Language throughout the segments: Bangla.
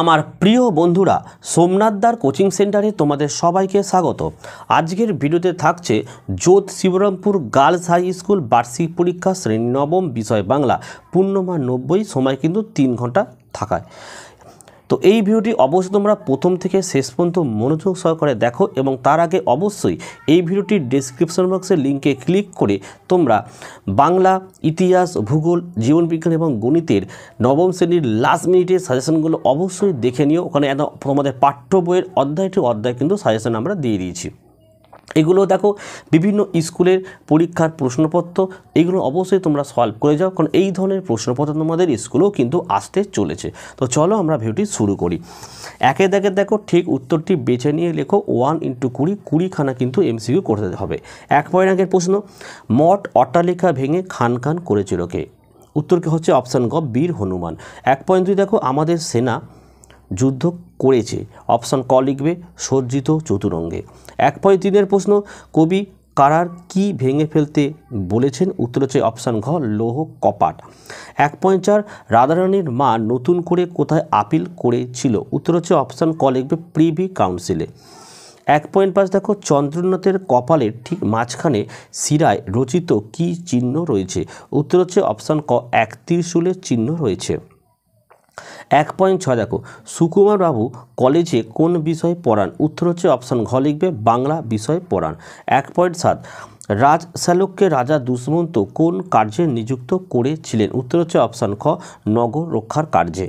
আমার প্রিয় বন্ধুরা সোমনাথদার কোচিং সেন্টারে তোমাদের সবাইকে স্বাগত আজকের ভিডিওতে থাকছে Jodh Shibrampur girls high school বার্ষিক পরীক্ষা শ্রেণী নবম বিষয় বাংলা পূর্ণমা নব্বই সময় কিন্তু তিন ঘন্টা থাকায় তো এই ভিডিওটি অবশ্যই তোমরা প্রথম থেকে শেষ পর্যন্ত মনোযোগ সহকারে দেখো এবং তার আগে অবশ্যই এই ভিডিওটি ডিসক্রিপশন বক্সের লিঙ্কে ক্লিক করে তোমরা বাংলা ইতিহাস ভূগোল জীবনবিজ্ঞান এবং গণিতের নবম শ্রেণীর লাস্ট মিনিটের সাজেশনগুলো অবশ্যই দেখে নিও ওখানে তোমাদের পাঠ্য বইয়ের অধ্যায় অধ্যায় কিন্তু সাজেশন আমরা দিয়ে দিয়েছি এগুলো দেখো বিভিন্ন স্কুলের পরীক্ষার প্রশ্নপত্র এগুলো অবশ্যই তোমরা সলভ করে যাও কারণ এই ধরনের প্রশ্নপত্র তোমাদের স্কুলেও কিন্তু আসতে চলেছে তো চলো আমরা ভিডিওটি শুরু করি একে দেখে দেখো ঠিক উত্তরটি বেছে নিয়ে লেখো ওয়ান ইন্টু কুড়ি কুড়িখানা কিন্তু এমসিকিউ করতে হবে এক পয়েন্ট আগের প্রশ্ন মঠ অট্টালিকা ভেঙে খান খান করেছিল কে উত্তর হচ্ছে অপশান গ বীর হনুমান এক পয়েন্ট দুই দেখো আমাদের সেনা যুদ্ধ করেছে অপশন ক লিখবে সজ্জিত চতুরঙ্গে এক পয়েন্ট তিনের প্রশ্ন কবি কারার কি ভেঙে ফেলতে বলেছেন উত্তর হচ্ছে অপশান ঘ লৌহ কপাট এক পয়েন্ট চার রাধারানীর মা নতুন করে কোথায় আপিল করেছিল উত্তর হচ্ছে অপশান ক লিখবে প্রিভি কাউন্সিলে এক পয়েন্ট পাঁচ দেখো চন্দ্রনাথের কপালের ঠিক মাঝখানে সিরায় রচিত কি চিহ্ন রয়েছে উত্তর হচ্ছে অপশান ক এক ত্রিশূলের চিহ্ন রয়েছে এক পয়েন্ট ছয় দেখো সুকুমার বাবু কলেজে কোন বিষয় পড়ান উত্তর হচ্ছে অপশান ঘ লিখবে বাংলা বিষয় পড়ান এক পয়েন্ট সাত রাজ শ্যালককে রাজা দুষ্মন্ত কোন কার্যে নিযুক্ত করেছিলেন উত্তর হচ্ছে অপশান খ নগর রক্ষার কার্যে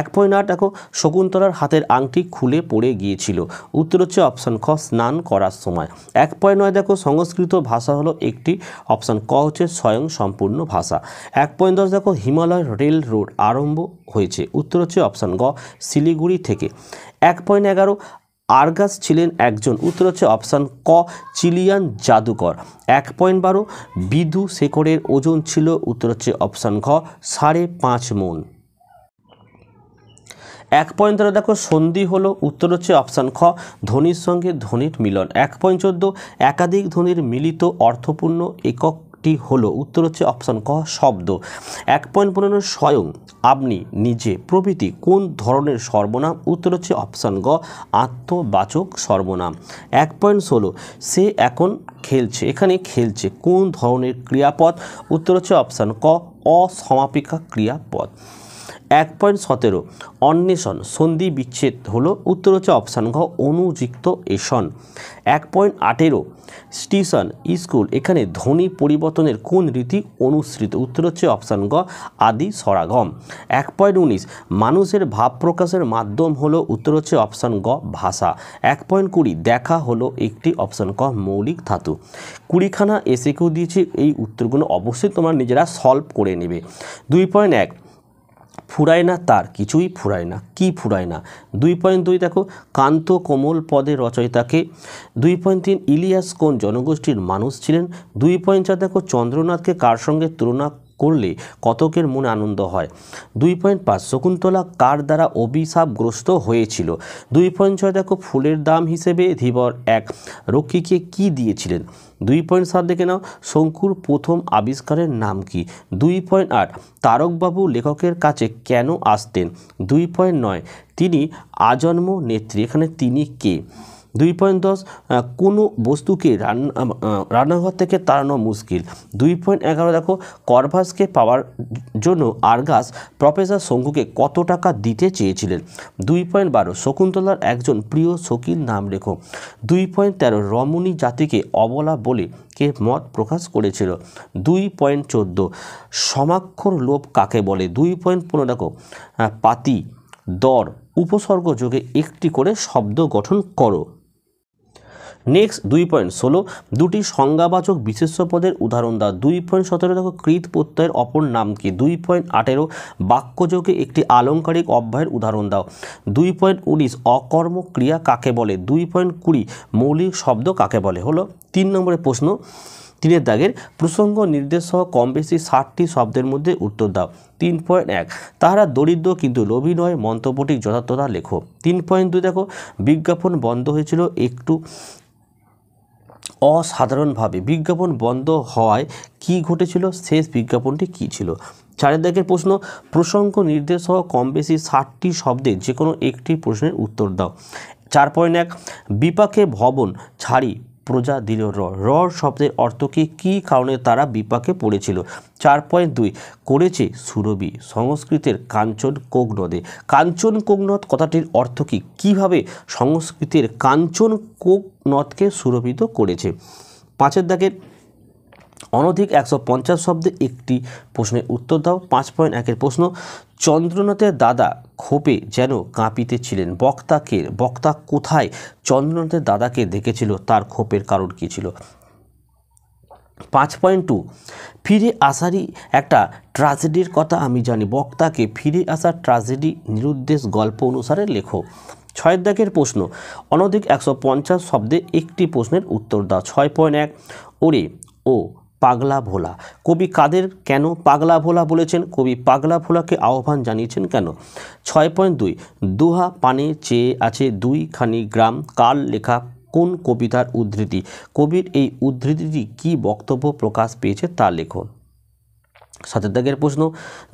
এক পয়েন্ট আট দেখো শকুন্তলার হাতের আংটি খুলে পড়ে গিয়েছিল উত্তর হচ্ছে অপশান খ স্নান করার সময় এক পয়েন্ট নয় দেখো সংস্কৃত ভাষা হলো একটি অপশান ক হচ্ছে স্বয়ং সম্পূর্ণ ভাষা এক পয়েন্ট দশ দেখো হিমালয় রেল রোড আরম্ভ হয়েছে উত্তর হচ্ছে অপশান গ শিলিগুড়ি থেকে এক পয়েন্ট এগারো আর্গাস ছিলেন একজন উত্তর হচ্ছে অপশান ক চিলিয়ান জাদুকর এক পয়েন্ট বারো বিদু শেখরের ওজন ছিল উত্তর হচ্ছে অপশান ঘ সাড়ে পাঁচ মন এক পয়েন্ট তেরো দেখো সন্ধি হলো উত্তর হচ্ছে অপশান খ ধ্বনির সঙ্গে ধ্বনির মিলন এক পয়েন্ট চোদ্দ একাধিক ধ্বনির মিলিত অর্থপূর্ণ একক টি হলো উত্তর হচ্ছে অপশান ক শব্দ এক পয়েন্ট পনেরো স্বয়ং আপনি নিজে প্রভৃতি কোন ধরনের সর্বনাম উত্তর হচ্ছে অপশান গ আত্মবাচক সর্বনাম এক পয়েন্ট ষোলো সে এখন খেলছে এখানে খেলছে কোন ধরনের ক্রিয়াপদ উত্তর হচ্ছে অপশান ক অসমাপিকা ক্রিয়াপদ এক পয়েন্ট সতেরো অন্বেষণ সন্ধি বিচ্ছেদ হলো উত্তর হচ্ছে অপশান ঘ অনুযুক্ত এশন এক পয়েন্ট আঠেরো স্টিশন স্কুল এখানে ধ্বনি পরিবর্তনের কোন রীতি অনুসৃত উত্তর হচ্ছে অপশান গ আদি সরাগম এক পয়েন্ট উনিশ মানুষের ভাব প্রকাশের মাধ্যম হলো উত্তর হচ্ছে অপশান গ ভাষা এক পয়েন্ট কুড়ি দেখা হলো একটি অপশান ক মৌলিক ধাতু কুড়িখানা এসে কেউ দিয়েছে এই উত্তরগুলো অবশ্যই তোমরা নিজেরা সলভ করে নেবে দুই পয়েন্ট এক ফুরায় না তার কিছুই ফুরায় না কি ফুরায় না দুই পয়েন্ট দুই দেখো কান্ত কোমল পদে রচয়িতাকে দুই পয়েন্ট তিন ইলিয়াস কোন জনগোষ্ঠীর মানুষ ছিলেন দুই পয়েন্ট চার দেখো চন্দ্রনাথকে কার সঙ্গে তুলনা করলে কতকের মনে আনন্দ হয় দুই পয়েন্ট পাঁচ শকুন্তলা কার দ্বারা অভিশাপগ্রস্ত হয়েছিল দুই পয়েন্ট ছয় দেখো ফুলের দাম হিসেবে ধীবর এক রক্ষীকে কি দিয়েছিলেন দুই পয়েন্ট সাত দেখে নাও শঙ্কুর প্রথম আবিষ্কারের নাম কি দুই পয়েন্ট আট তারকবাবু লেখকের কাছে কেন আসতেন দুই পয়েন্ট নয় তিনি আজন্ম নেত্রী এখানে তিনি কে দুই পয়েন্ট দশ কোনো বস্তুকে রান্না রান্নাঘর থেকে তাড়ানো মুশকিল দুই পয়েন্ট এগারো দেখো করভাসকে পাওয়ার জন্য আর্গাস প্রফেসর শঙ্কুকে কত টাকা দিতে চেয়েছিলেন দুই পয়েন্ট বারো শকুন্তলার একজন প্রিয় শকিল নাম রেখো দুই পয়েন্ট তেরো রমণী জাতিকে অবলা বলে কে মত প্রকাশ করেছিল দুই পয়েন্ট চোদ্দো সমাক্ষর লোভ কাকে বলে দুই পয়েন্ট পনেরো দেখো পাতি দর উপসর্গ যোগে একটি করে শব্দ গঠন করো নেক্সট দুই পয়েন্ট ষোলো দুটি সংজ্ঞাবাচক বিশেষ পদের উদাহরণ দাও দুই পয়েন্ট সতেরো দেখো কৃত প্রত্যয়ের অপর নাম কি দুই পয়েন্ট আঠেরো বাক্যযোগে একটি আলঙ্কারিক অব্যয়ের উদাহরণ দাও দুই পয়েন্ট উনিশ অকর্ম ক্রিয়া কাকে বলে দুই পয়েন্ট কুড়ি মৌলিক শব্দ কাকে বলে হলো তিন নম্বরের প্রশ্ন তিনের দাগের প্রসঙ্গ নির্দেশ সহ কম বেশি ষাটটি শব্দের মধ্যে উত্তর দাও তিন পয়েন্ট এক তাহারা দরিদ্র কিন্তু লোভী নয় মন্তব্যটি যথার্থতা লেখো তিন পয়েন্ট দুই দেখো বিজ্ঞাপন বন্ধ হয়েছিল একটু অসাধারণভাবে বিজ্ঞাপন বন্ধ হওয়ায় কি ঘটেছিল শেষ বিজ্ঞাপনটি কী ছিল চারের প্রশ্ন প্রসঙ্গ নির্দেশ সহ কম বেশি ষাটটি শব্দে যে কোনো একটি প্রশ্নের উত্তর দাও চার পয়েন্ট এক বিপাকে ভবন ছাড়ি প্রজা দিল র র শব্দের অর্থ কি কী কারণে তারা বিপাকে পড়েছিল চার পয়েন্ট দুই করেছে সুরবি সংস্কৃতের কাঞ্চন কোগনদে কাঞ্চন কোগনদ কথাটির অর্থ কী কীভাবে সংস্কৃতের কাঞ্চন কোগনদকে সুরভিত করেছে পাঁচের দাগের অনধিক একশো পঞ্চাশ শব্দে একটি প্রশ্নের উত্তর দাও পাঁচ পয়েন্ট একের প্রশ্ন চন্দ্রনাথের দাদা ক্ষোভে যেন কাঁপিতেছিলেন বক্তাকে বক্তা কোথায় চন্দ্রনাথের দাদাকে দেখেছিল তার ক্ষোভের কারণ কী ছিল পাঁচ পয়েন্ট টু ফিরে আসারই একটা ট্রাজেডির কথা আমি জানি বক্তাকে ফিরে আসার ট্রাজেডি নিরুদ্দেশ গল্প অনুসারে লেখো ছয়ের দাগের প্রশ্ন অনধিক একশো পঞ্চাশ শব্দে একটি প্রশ্নের উত্তর দাও ছয় পয়েন্ট এক ওরে ও পাগলা ভোলা কবি কাদের কেন পাগলা ভোলা বলেছেন কবি পাগলা ভোলাকে আহ্বান জানিয়েছেন কেন ছয় পয়েন্ট দুই দুহা পানে চেয়ে আছে দুই খানি গ্রাম কাল লেখা কোন কবিতার উদ্ধৃতি কবির এই উদ্ধৃতিটি কি বক্তব্য প্রকাশ পেয়েছে তা লেখো সাতের দাগের প্রশ্ন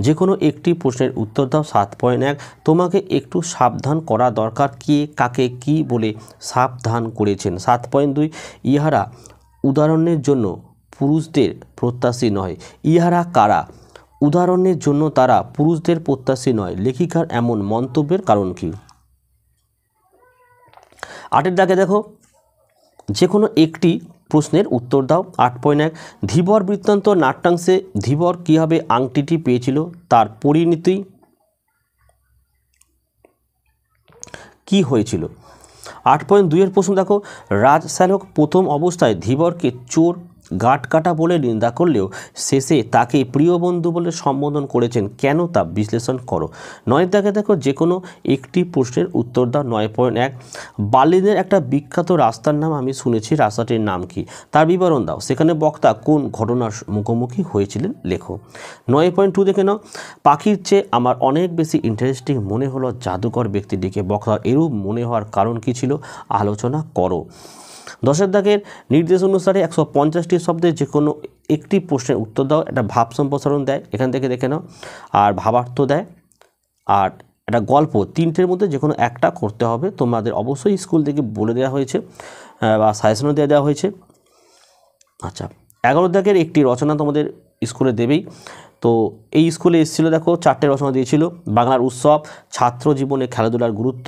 যে কোনো একটি প্রশ্নের উত্তর দাও সাত পয়েন্ট এক তোমাকে একটু সাবধান করা দরকার কে কাকে কি বলে সাবধান করেছেন সাত পয়েন্ট দুই ইহারা উদাহরণের জন্য পুরুষদের প্রত্যাশী নয় ইহারা কারা উদাহরণের জন্য তারা পুরুষদের প্রত্যাশী নয় লেখিকার এমন মন্তব্যের কারণ কি আটের দাগে দেখো যে কোনো একটি প্রশ্নের উত্তর দাও আট পয়েন্ট এক ধীবর বৃত্তান্ত নাট্যাংশে ধীবর কীভাবে আংটিটি পেয়েছিল তার পরিণতি কি হয়েছিল আট পয়েন্ট দুইয়ের প্রশ্ন দেখো রাজশালক প্রথম অবস্থায় ধীবরকে চোর গাট কাটা বলে নিন্দা করলেও শেষে তাকে প্রিয় বন্ধু বলে সম্বোধন করেছেন কেন তা বিশ্লেষণ করো নয় তাকে দেখো যে কোনো একটি প্রশ্নের উত্তর দাও নয় পয়েন্ট এক বার্লিনের একটা বিখ্যাত রাস্তার নাম আমি শুনেছি রাস্তাটির নাম কি তার বিবরণ দাও সেখানে বক্তা কোন ঘটনার মুখোমুখি হয়েছিলেন লেখো নয় পয়েন্ট টু দেখে নাও পাখির চেয়ে আমার অনেক বেশি ইন্টারেস্টিং মনে হলো জাদুকর ব্যক্তিটিকে বক্তা এরূপ মনে হওয়ার কারণ কি ছিল আলোচনা করো দশের দাগের নির্দেশ অনুসারে একশো পঞ্চাশটি শব্দের যে কোনো একটি প্রশ্নের উত্তর দাও একটা ভাব সম্প্রসারণ দেয় এখান থেকে দেখে নাও আর ভাবার্থ দেয় আর একটা গল্প তিনটের মধ্যে যে কোনো একটা করতে হবে তোমাদের অবশ্যই স্কুল থেকে বলে দেওয়া হয়েছে বা সাজেশনও দেওয়া দেওয়া হয়েছে আচ্ছা এগারো দাগের একটি রচনা তোমাদের স্কুলে দেবেই তো এই স্কুলে এসেছিলো দেখো চারটে রচনা দিয়েছিল বাংলার উৎসব ছাত্র জীবনে খেলাধুলার গুরুত্ব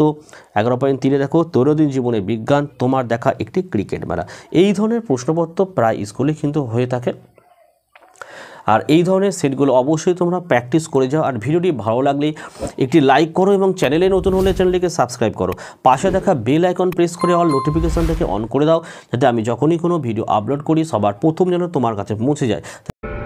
এগারো পয়েন্ট তিনে দেখো দৈনন্দিন জীবনে বিজ্ঞান তোমার দেখা একটি ক্রিকেট মেলা এই ধরনের প্রশ্নপত্র প্রায় স্কুলে কিন্তু হয়ে থাকে আর এই ধরনের সেটগুলো অবশ্যই তোমরা প্র্যাকটিস করে যাও আর ভিডিওটি ভালো লাগলে একটি লাইক করো এবং চ্যানেলে নতুন হলে চ্যানেলটিকে সাবস্ক্রাইব করো পাশে দেখা বেল আইকন প্রেস করে অল নোটিফিকেশানটাকে অন করে দাও যাতে আমি যখনই কোনো ভিডিও আপলোড করি সবার প্রথম যেন তোমার কাছে পৌঁছে যায়